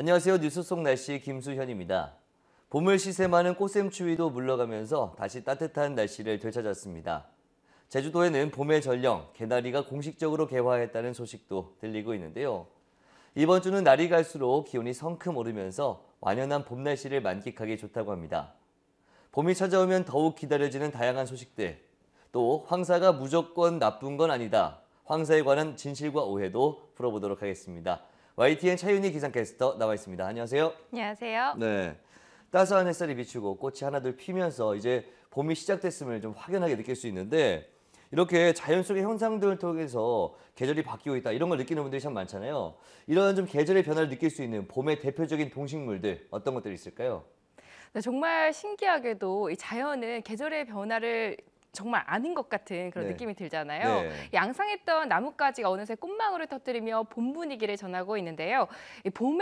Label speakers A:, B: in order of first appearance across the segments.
A: 안녕하세요. 뉴스 속 날씨 김수현입니다. 봄을 시샘하는 꽃샘추위도 물러가면서 다시 따뜻한 날씨를 되찾았습니다. 제주도에는 봄의 전령, 개나리가 공식적으로 개화했다는 소식도 들리고 있는데요. 이번 주는 날이 갈수록 기온이 성큼 오르면서 완연한 봄 날씨를 만끽하기 좋다고 합니다. 봄이 찾아오면 더욱 기다려지는 다양한 소식들, 또 황사가 무조건 나쁜 건 아니다. 황사에 관한 진실과 오해도 풀어보도록 하겠습니다. YTN 차윤희 기상캐스터 나와 있습니다. 안녕하세요.
B: 안녕하세요.
A: 네. 따스한 햇살이 비추고 꽃이 하나둘 피면서 이제 봄이 시작됐음을 좀 확연하게 느낄 수 있는데 이렇게 자연 속의 현상들을 통해서 계절이 바뀌고 있다 이런 걸 느끼는 분들이 참 많잖아요. 이런 좀 계절의 변화를 느낄 수 있는 봄의 대표적인 동식물들 어떤 것들이 있을까요?
B: 네, 정말 신기하게도 이 자연은 계절의 변화를 정말 아닌 것 같은 그런 네. 느낌이 들잖아요. 네. 양상했던 나뭇가지가 어느새 꽃망울을 터뜨리며 봄 분위기를 전하고 있는데요.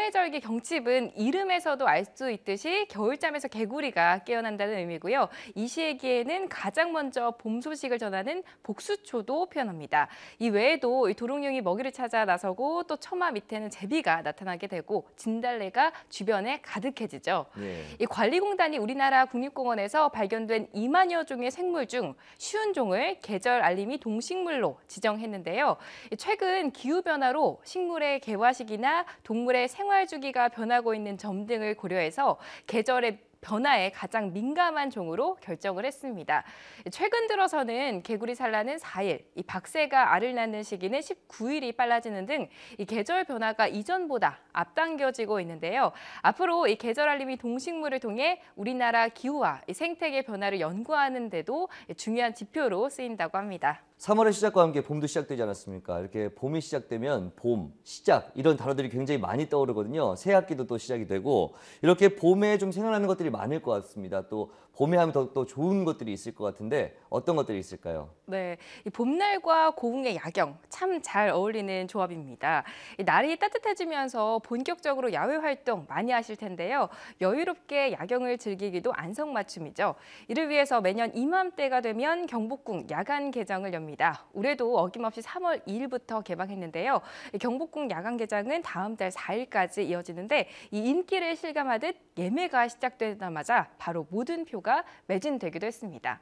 B: 봄의 절기 경칩은 이름에서도 알 수 있듯이 겨울잠에서 개구리가 깨어난다는 의미고요. 이 시기에는 가장 먼저 봄 소식을 전하는 복수초도 표현합니다. 이 외에도 도롱뇽이 먹이를 찾아 나서고 또 처마 밑에는 제비가 나타나게 되고 진달래가 주변에 가득해지죠. 네. 이 관리공단이 우리나라 국립공원에서 발견된 2만여 종의 생물 중 쉬운 종을 계절 알림이 동식물로 지정했는데요. 최근 기후변화로 식물의 개화식이나 동물의 생활 주기가 변하고 있는 점 등을 고려해서 계절의 변화에 가장 민감한 종으로 결정을 했습니다. 최근 들어서는 개구리 산란은 4일, 이 박새가 알을 낳는 시기는 19일이 빨라지는 등 이 계절 변화가 이전보다 앞당겨지고 있는데요. 앞으로 이 계절 알림이 동식물을 통해 우리나라 기후와 생태계 변화를 연구하는 데도 중요한 지표로 쓰인다고 합니다.
A: 3월의 시작과 함께 봄도 시작되지 않았습니까? 이렇게 봄이 시작되면 봄, 시작 이런 단어들이 굉장히 많이 떠오르거든요. 새 학기도 또 시작이 되고 이렇게 봄에 좀 생각나는 것들이 많을 것 같습니다. 또 봄에 하면 더, 욱더 좋은 것들이 있을 것 같은데 어떤 것들이 있을까요?
B: 네, 이 봄날과 고흥의 야경 참 잘 어울리는 조합입니다. 이 날이 따뜻해지면서 본격적으로 야외 활동 많이 하실 텐데요. 여유롭게 야경을 즐기기도 안성맞춤이죠. 이를 위해서 매년 이맘때가 되면 경복궁 야간 개장을 엽니다. 올해도 어김없이 3월 2일부터 개방했는데요. 이 경복궁 야간 개장은 다음 달 4일까지 이어지는데 이 인기를 실감하듯 예매가 시작되자마자 바로 모든 표가 가구가 매진되기도 했습니다.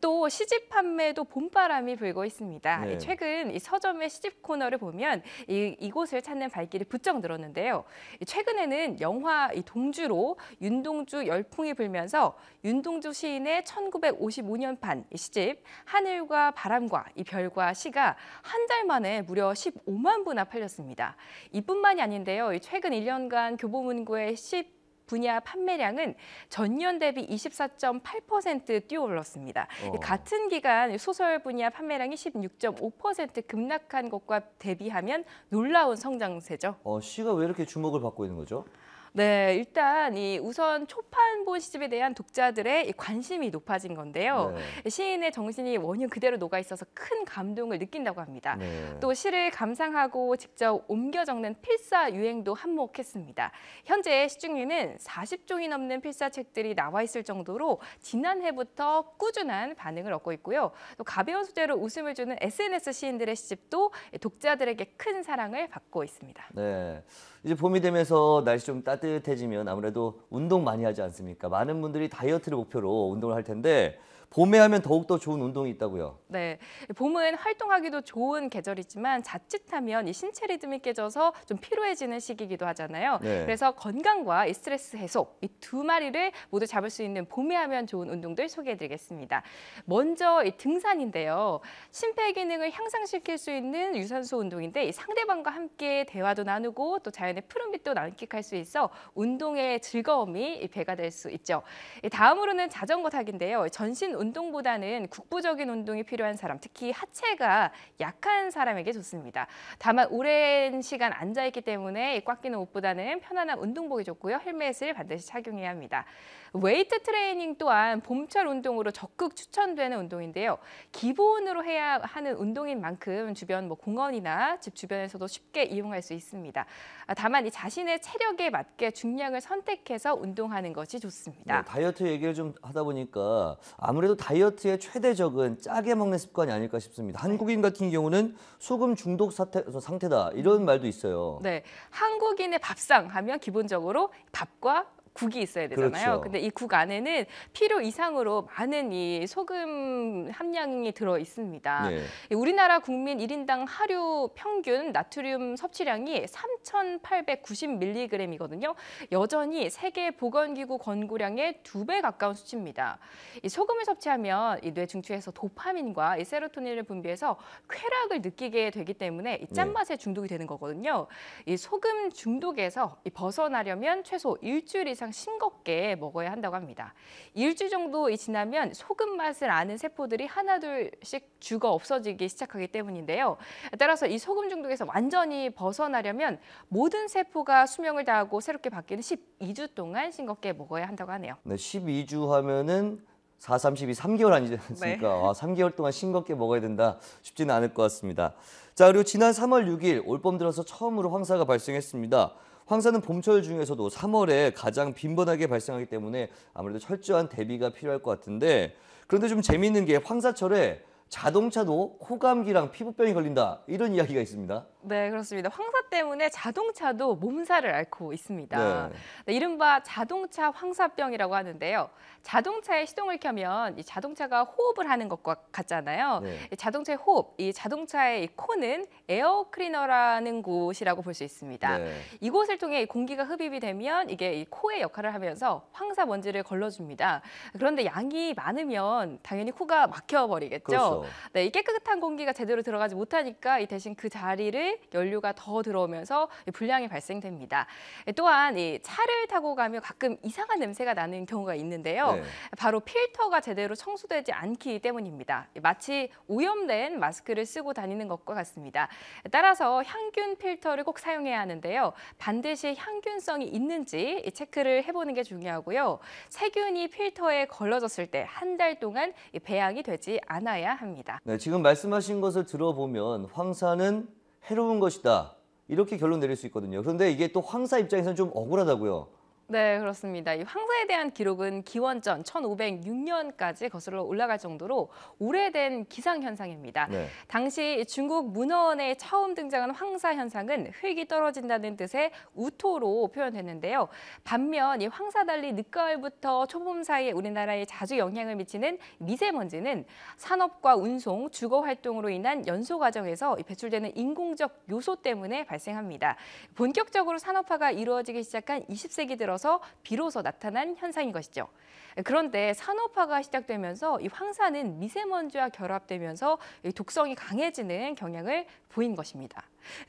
B: 또 시집 판매도 봄바람이 불고 있습니다. 네. 최근 이 서점의 시집 코너를 보면 이, 이곳을 찾는 발길이 부쩍 늘었는데요. 최근에는 영화 이 동주로 윤동주 열풍이 불면서 윤동주 시인의 1955년판 시집 하늘과 바람과 이 별과 시가 한 달 만에 무려 15만 부나 팔렸습니다. 이뿐만이 아닌데요. 최근 1년간 교보문고의 시 분야 판매량은 전년 대비 24.8% 뛰어올랐습니다. 어. 같은 기간 소설 분야 판매량이 16.5% 급락한 것과 대비하면 놀라운 성장세죠.
A: 어, 시가 왜 이렇게 주목을 받고 있는 거죠?
B: 네, 일단 이 우선 초판본 시집에 대한 독자들의 관심이 높아진 건데요. 네. 시인의 정신이 원형 그대로 녹아 있어서 큰 감동을 느낀다고 합니다. 네. 또 시를 감상하고 직접 옮겨 적는 필사 유행도 한몫했습니다. 현재 시중에는 40종이 넘는 필사책들이 나와 있을 정도로 지난해부터 꾸준한 반응을 얻고 있고요. 또 가벼운 소재로 웃음을 주는 SNS 시인들의 시집도 독자들에게 큰 사랑을 받고 있습니다.
A: 네, 이제 봄이 되면서 날씨 좀따 따뜻해지면 아무래도 운동 많이 하지 않습니까? 많은 분들이 다이어트를 목표로 운동을 할 텐데 봄에 하면 더욱더 좋은 운동이 있다고요.
B: 네. 봄은 활동하기도 좋은 계절이지만 자칫하면 이 신체 리듬이 깨져서 좀 피로해지는 시기이기도 하잖아요. 네. 그래서 건강과 이 스트레스 해소 이 두 마리를 모두 잡을 수 있는 봄에 하면 좋은 운동들 소개해 드리겠습니다. 먼저 이 등산인데요. 심폐 기능을 향상시킬 수 있는 유산소 운동인데 이 상대방과 함께 대화도 나누고 또 자연의 푸른빛도 만끽할 수 있어 운동의 즐거움이 배가 될 수 있죠. 다음으로는 자전거 타기인데요. 전신 운동보다는 국부적인 운동이 필요한 사람, 특히 하체가 약한 사람에게 좋습니다. 다만 오랜 시간 앉아있기 때문에 꽉 끼는 옷보다는 편안한 운동복이 좋고요. 헬멧을 반드시 착용해야 합니다. 웨이트 트레이닝 또한 봄철 운동으로 적극 추천되는 운동인데요. 기본으로 해야 하는 운동인 만큼 주변 뭐 공원이나 집 주변에서도 쉽게 이용할 수 있습니다. 아, 다만 이 자신의 체력에 맞게 중량을 선택해서 운동하는 것이 좋습니다.
A: 네, 다이어트 얘기를 좀 하다 보니까 아무래도 아래도 다이어트의 최대적은 짜게 먹는 습관이 아닐까 싶습니다. 네. 한국인 같은 경우는 소금 중독 사태, 상태다 이런 말도 있어요.
B: 네, 한국인의 밥상 하면 기본적으로 밥과 국이 있어야 되잖아요. 그렇죠. 근데 이 국 안에는 필요 이상으로 많은 이 소금 함량이 들어 있습니다. 네. 우리나라 국민 1인당 하류 평균 나트륨 섭취량이 3,890mg이거든요. 여전히 세계 보건기구 권고량의 두 배 가까운 수치입니다. 이 소금을 섭취하면 이뇌 중추에서 도파민과 이 세로토닌을 분비해서 쾌락을 느끼게 되기 때문에 이 네. 짠맛에 중독이 되는 거거든요. 이 소금 중독에서 이 벗어나려면 최소 일주일 이상 이상 싱겁게 먹어야 한다고 합니다. 일주 정도 지나면 소금 맛을 아는 세포들이 하나둘씩 죽어 없어지기 시작하기 때문인데요. 따라서 이 소금 중독에서 완전히 벗어나려면 모든 세포가 수명을 다하고 새롭게 바뀌는 12주 동안 싱겁게 먹어야 한다고 하네요.
A: 네, 12주 하면은 4, 32, 3개월 아니지 습니까 네. 아, 3개월 동안 싱겁게 먹어야 된다. 쉽지는 않을 것 같습니다. 자, 그리고 지난 3월 6일 올봄 들어서 처음으로 황사가 발생했습니다. 황사는 봄철 중에서도 3월에 가장 빈번하게 발생하기 때문에 아무래도 철저한 대비가 필요할 것 같은데 그런데 좀 재미있는 게 황사철에 자동차도 코감기랑 피부병이 걸린다 이런 이야기가 있습니다.
B: 네 그렇습니다. 황사 때문에 자동차도 몸살을 앓고 있습니다. 네. 네, 이른바 자동차 황사병이라고 하는데요. 자동차에 시동을 켜면 이 자동차가 호흡을 하는 것과 같잖아요. 네. 이 자동차의 호흡, 이 자동차의 이 코는 에어 크리너라는 곳이라고 볼 수 있습니다. 네. 이곳을 통해 공기가 흡입이 되면 이게 이 코의 역할을 하면서 황사 먼지를 걸러줍니다. 그런데 양이 많으면 당연히 코가 막혀버리겠죠 그렇죠. 네, 이 깨끗한 공기가 제대로 들어가지 못하니까 이 대신 그 자리를 연료가 더 들어오면서 불량이 발생됩니다. 예, 또한 이 차를 타고 가면 가끔 이상한 냄새가 나는 경우가 있는데요. 네. 바로 필터가 제대로 청소되지 않기 때문입니다. 예, 마치 오염된 마스크를 쓰고 다니는 것과 같습니다. 예, 따라서 향균 필터를 꼭 사용해야 하는데요. 반드시 향균성이 있는지 체크를 해보는 게 중요하고요. 세균이 필터에 걸러졌을 때 한 달 동안 배양이 되지 않아야 합니다. 합니다.
A: 네, 지금 말씀하신 것을 들어보면 황사는 해로운 것이다. 이렇게 결론 내릴 수 있거든요. 그런데 이게 또 황사 입장에서는 좀 억울하다고요.
B: 네, 그렇습니다. 이 황사에 대한 기록은 기원전 1506년까지 거슬러 올라갈 정도로 오래된 기상 현상입니다. 네. 당시 중국 문헌에 처음 등장한 황사 현상은 흙이 떨어진다는 뜻의 우토로 표현됐는데요. 반면 이 황사 달리 늦가을부터 초봄 사이에 우리나라에 자주 영향을 미치는 미세먼지는 산업과 운송, 주거 활동으로 인한 연소 과정에서 배출되는 인공적 요소 때문에 발생합니다. 본격적으로 산업화가 이루어지기 시작한 20세기 들어 들어서 비로소 나타난 현상인 것이죠. 그런데 산업화가 시작되면서 이 황사는 미세먼지와 결합되면서 독성이 강해지는 경향을 보인 것입니다.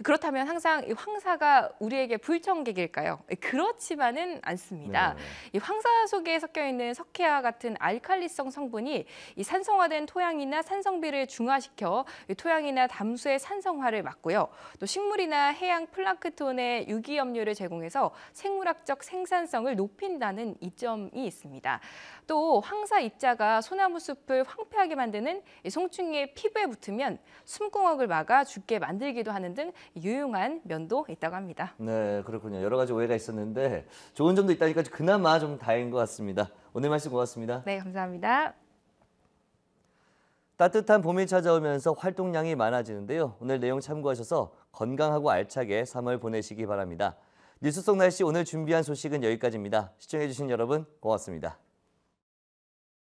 B: 그렇다면 항상 이 황사가 우리에게 불청객일까요? 그렇지만은 않습니다. 네. 이 황사 속에 섞여 있는 석회와 같은 알칼리성 성분이 이 산성화된 토양이나 산성비를 중화시켜 토양이나 담수의 산성화를 막고요. 또 식물이나 해양 플랑크톤에 유기염료를 제공해서 생물학적 생산성을 높인다는 이점이 있습니다. 또 황사 입자가 소나무 숲을 황폐하게 만드는 송충이의 피부에 붙으면 숨구멍을 막아 죽게 만들기도 하는 등등 유용한 면도 있다고 합니다.
A: 네, 그렇군요. 여러 가지 오해가 있었는데 좋은 점도 있다니까 그나마 좀 다행인 것 같습니다. 오늘 말씀 고맙습니다.
B: 네, 감사합니다.
A: 따뜻한 봄이 찾아오면서 활동량이 많아지는데요. 오늘 내용 참고하셔서 건강하고 알차게 3월 보내시기 바랍니다. 뉴스 속 날씨 오늘 준비한 소식은 여기까지입니다. 시청해주신 여러분 고맙습니다.